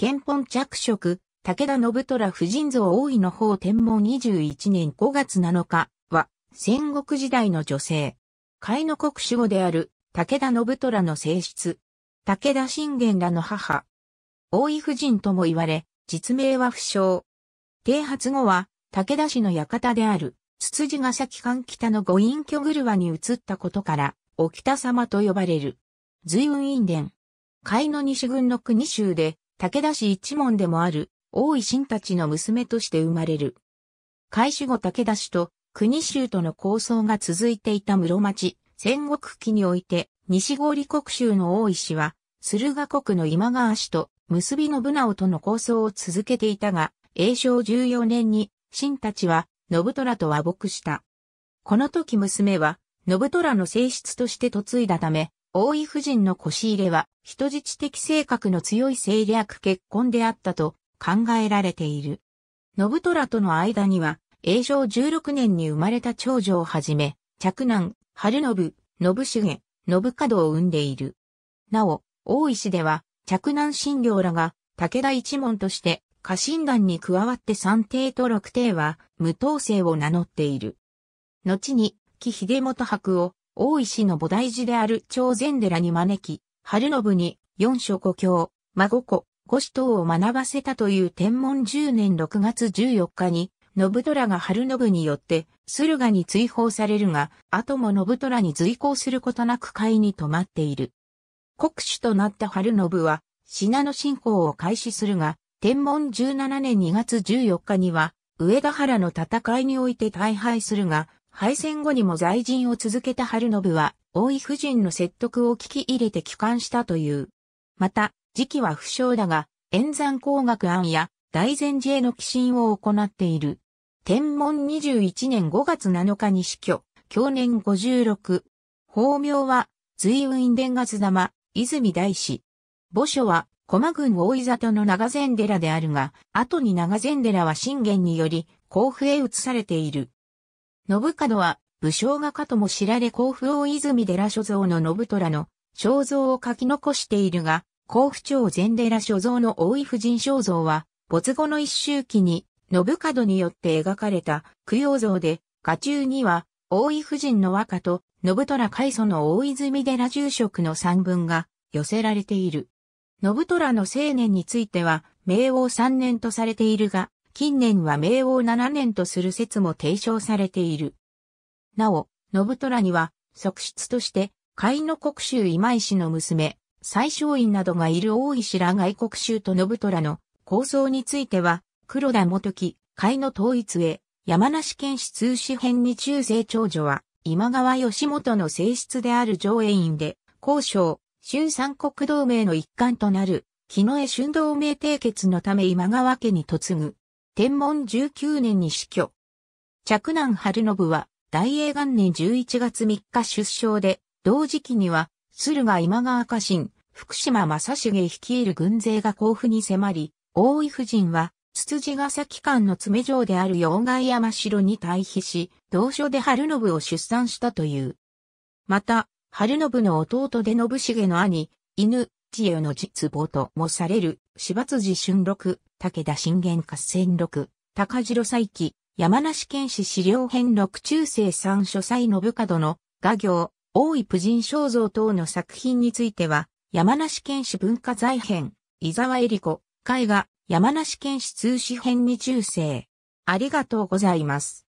憲本着色、武田信虎婦人像大井の方天文21年5月7日は、戦国時代の女性。海の国守護である、武田信虎の性質。武田信玄らの母。大井夫人とも言われ、実名は不詳。啓発後は、武田氏の館である、つつじ崎館北の御隠居車に移ったことから、沖田様と呼ばれる。随雲院伝。海の西軍の国州で、武田氏一門でもある、大井新たちの娘として生まれる。開始後武田氏と国衆との構想が続いていた室町、戦国期において、西郡国衆の大井氏は、駿河国の今川氏と結びのブ直との構想を続けていたが、永正14年に、新たちは、信虎と和睦した。この時娘は、信虎の性質として嫁いだため、大井夫人の腰入れは人質的性格の強い政略結婚であったと考えられている。信虎との間には、永正16年に生まれた長女をはじめ、嫡男、春信、信重、信門を生んでいる。なお、大井氏では、嫡男信領らが、武田一門として、家臣団に加わって三帝と六帝は、無統制を名乗っている。後に、木秀元博を、大石の菩提寺である朝禅寺に招き、春信に四所故郷、孫子、五子等を学ばせたという天文10年6月14日に、信虎が春信によって駿河に追放されるが、後も信虎に随行することなく会に止まっている。国主となった春信は、品の信仰を開始するが、天文17年2月14日には、上田原の戦いにおいて大敗するが、敗戦後にも在陣を続けた春信は、大井夫人の説得を聞き入れて帰還したという。また、時期は不詳だが、演山工学案や大前寺への寄進を行っている。天文21年5月7日に死去、去年56。法名は、随雲伝月玉、泉大師。墓所は、駒郡大井里の長禅寺であるが、後に長禅寺は信玄により、甲府へ移されている。信門は、武将画家とも知られ甲府大泉寺所蔵の信虎の肖像を書き残しているが、甲府町禅寺所蔵の大井夫人肖像は、没後の一周期に、信門によって描かれた供養像で、画中には、大井夫人の和歌と、信虎開祖の大泉寺住職の三文が寄せられている。信虎の青年については、明王三年とされているが、近年は明王7年とする説も提唱されている。なお、信虎には、側室として、海の国衆今井氏の娘、最小院などがいる大石ら外国衆と信虎の構想については、黒田元木、海の統一へ、山梨県市通史編に中世長女は、今川義元の正室である上演院で、交渉、春三国同盟の一環となる、木の江春同盟締結のため今川家に嫁ぐ。天文19年に死去。着南春信は、大英元年11月3日出生で、同時期には、駿河今川家臣、福島正重率いる軍勢が甲府に迫り、大井夫人は、つつじが崎間の詰城である洋外山城に退避し、同所で春信を出産したという。また、春信の弟で信重の兄、犬、千代の実母ともされる、柴辻春六、武田信玄合戦六、高城再起、山梨県史資料編六中世三書祭信門の画業、大井婦人肖像等の作品については、山梨県史文化財編、伊沢恵里子、絵画、山梨県史通史編に中世。ありがとうございます。